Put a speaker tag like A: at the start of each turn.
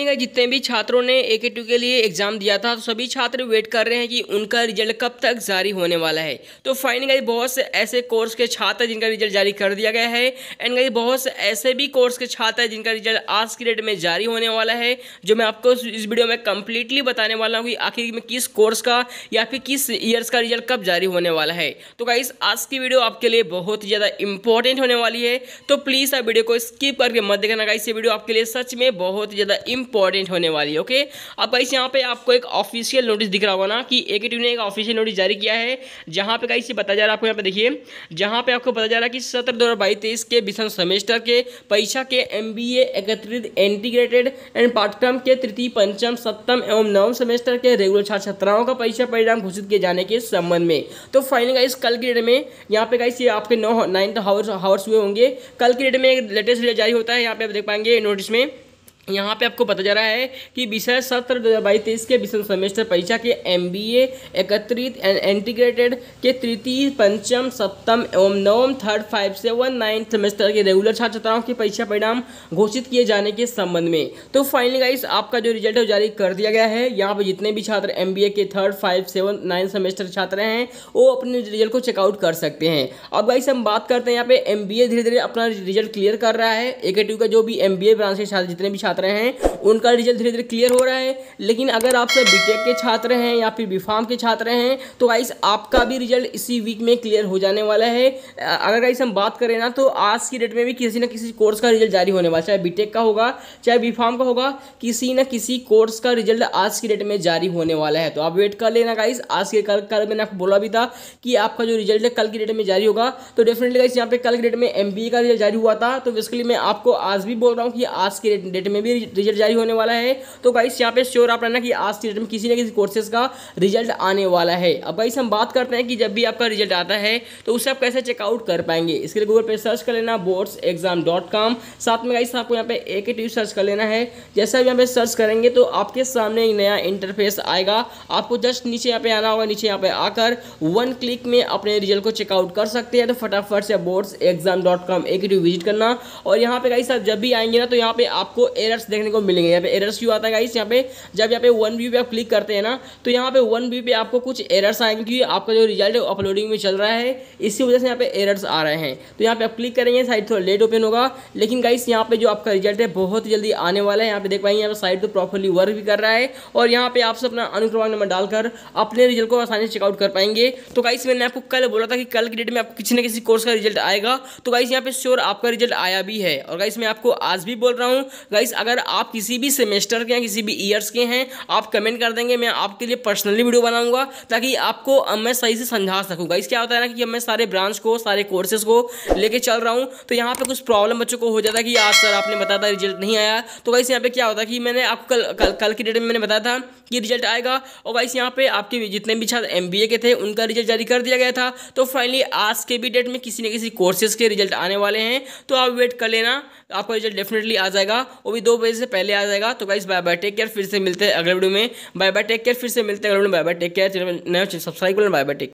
A: यानी जितने भी छात्रों ने ए के टू के लिए एग्ज़ाम दिया था तो सभी छात्र वेट कर रहे हैं कि उनका रिजल्ट कब तक जारी होने वाला है तो फाइनली गई बहुत से ऐसे कोर्स के छात्र जिनका रिजल्ट जारी कर दिया गया है एंड गई बहुत से ऐसे भी कोर्स के छात्र हैं जिनका रिजल्ट आज की डेट में जारी होने वाला है जो मैं आपको इस वीडियो में कम्प्लीटली बताने वाला हूँ कि आखिर में किस कोर्स का या फिर किस ईयर्स का रिजल्ट कब जारी होने वाला है तो गाइस आज की वीडियो आपके लिए बहुत ही ज़्यादा इंपॉर्टेंट होने वाली है तो प्लीज़ आप वीडियो को स्किप करके मत देखना गाइस ये वीडियो आपके लिए सच में बहुत ज़्यादा इंपॉर्टेंट होने वाली ओके अब गाइस यहाँ पे आपको एक ऑफिशियल नोटिस दिख रहा होगा ना कि ए ने एक ऑफिशियल नोटिस जारी किया है जहाँ पे कहीं से बताया जा रहा है आपको यहाँ पे देखिए जहाँ पे आपको बताया जा रहा है कि सत्र दो के विषम सेमेस्टर के परीक्षा के एम एकत्रित इंटीग्रेटेड एंड पाठ्यक्रम के तृतीय पंचम सप्तम एवं नवम सेमेस्टर के रेगुलर छात्र छात्राओं का परीक्षा परिणाम घोषित किए जाने के संबंध में तो फाइनल गाइस कल की डेट में यहाँ पे गाइस ये आपके नौ नाइन्थ हावर्स हुए होंगे कल की डेट में एक लेटेस्ट वीडियो जारी होता है यहाँ पे आप देख पाएंगे नोटिस में यहाँ पे आपको पता जा रहा है कि विषय सत्र दो हज़ार बाईस तेईस के विषम सेमेस्टर परीक्षा के एम बी ए एकत्रित एंड इंटीग्रेटेड के तृतीय पंचम सप्तम एवं नवम third five seven ninth semester के रेगुलर छात्र छात्राओं के परीक्षा परिणाम घोषित किए जाने के संबंध में तो फाइनली गाइस आपका जो रिजल्ट है जारी कर दिया गया है यहाँ पर जितने भी छात्र एम बी ए के third five seven ninth semester छात्र हैं वो अपने रिजल्ट को चेकआउट कर सकते हैं अब गाइस हम बात करते हैं यहाँ पे एम बी ए धीरे धीरे अपना रिजल्ट क्लियर कर रहा है ए का जो भी एम बी ए ब्रांच के छात्र जितने भी छात्र छात्र हैं उनका रिजल्ट धीरे धीरे क्लियर हो रहा है लेकिन अगर आप सब बीटेक के छात्र हैं या फिर बी के छात्र हैं तो गाइस आपका भी रिजल्ट इसी वीक में क्लियर हो जाने वाला है अगर गाइस हम बात करें ना तो आज की डेट में भी किसी न किसी कोर्स का रिजल्ट जारी होने वाला चाहे बी का होगा चाहे बी का होगा किसी न किसी कोर्स का रिजल्ट आज की डेट में जारी होने वाला है तो आप वेट कर लेना गाइस आज के कल कल मैंने आपको बोला भी था कि आपका जो रिजल्ट है कल की डेट में जारी होगा तो डेफिनेटली गाइस यहाँ पे कल की डेट में एम का रिजल्ट जारी हुआ था तो बेसिकली मैं आपको आज भी बोल रहा हूँ कि आज के डेट में भी रिजल्ट जारी होने वाला है तो गाइस यहाँ पे श्योर आप रहना कि आज की डेट में किसी ना किसी कोर्सेज का रिजल्ट आने वाला है अब गाइस हम बात करते हैं कि जब भी आपका रिजल्ट आता है तो उसे आप कैसे चेकआउट कर पाएंगे इसके लिए गूगल पर सर्च कर लेना बोर्ड्स एग्जाम डॉट कॉम साथ में गाइस आपको यहाँ पे एक ही सर्च कर लेना है जैसे आप यहाँ पे सर्च करेंगे तो आपके सामने एक नया इंटरफेस आएगा आपको जस्ट नीचे यहाँ पे आना होगा नीचे यहाँ पे आकर वन क्लिक में अपने रिजल्ट को चेकआउट कर सकते हैं तो फटाफट से बोर्ड्स एग्जाम डॉट कॉम एक विजिट करना और यहाँ पे गाइस आप जब भी आएंगे ना तो यहाँ पे आपको एर एरर्स देखने को मिलेंगे यहाँ पे एरर्स क्यों आता है गाइस यहाँ पे जब यहाँ पे वन व्यू पे आप क्लिक करते हैं ना तो यहाँ पे वन व्यू पे आपको कुछ एरर्स आएंगे क्योंकि आपका जो रिजल्ट अपलोडिंग में चल रहा है इसी वजह से यहाँ पे एरर्स आ रहे हैं तो यहाँ पे आप क्लिक करेंगे साइट थोड़ा लेट ओपन होगा लेकिन गाइस यहाँ पे जो आपका रिजल्ट है बहुत जल्दी आने वाला है यहाँ पे देख पाएंगे यहाँ पे साइट तो प्रॉपरली वर्क भी कर रहा है और यहाँ पे आप अपना अनुक्रमांक नंबर डालकर अपने रिजल्ट को आसानी से चेकआउट कर पाएंगे तो गाइस मैंने आपको कल बोला था कि कल की डेट में आपको किसी न किसी कोर्स का रिजल्ट आएगा तो गाइस यहाँ पे श्योर आपका रिजल्ट आया भी है और गाइस मैं आपको आज भी बोल रहा हूँ गाइस अगर आप किसी भी सेमेस्टर के हैं किसी भी ईयर्स के हैं आप कमेंट कर देंगे मैं आपके लिए पर्सनली वीडियो बनाऊंगा ताकि आपको मैं सही से समझा सकूंगा इस क्या होता है ना कि मैं सारे ब्रांच को सारे कोर्सेज को लेके चल रहा हूँ तो यहाँ पर कुछ प्रॉब्लम बच्चों को हो जाता है कि यार सर आपने बताया था रिजल्ट नहीं आया तो वैसे यहाँ पर क्या होता है कि मैंने आपको कल कल, कल की डेट में मैंने बताया था कि रिजल्ट आएगा और वैसे यहाँ पे आपके जितने भी छात्र एम के थे उनका रिजल्ट जारी कर दिया गया था तो फाइनली आज के भी डेट में किसी न किसी कोर्सेज के रिजल्ट आने वाले हैं तो आप वेट कर लेना आपका रिजल्ट डेफिनेटली आ जाएगा वो भी दो बजे से पहले आ जाएगा तो guys bye bye take care फिर से मिलते हैं अगले वीडियो में बाय बाय टेक केयर फिर से मिलते हैं अगले वीडियो में bye bye take care channel subscribe करना बाय बाय टेक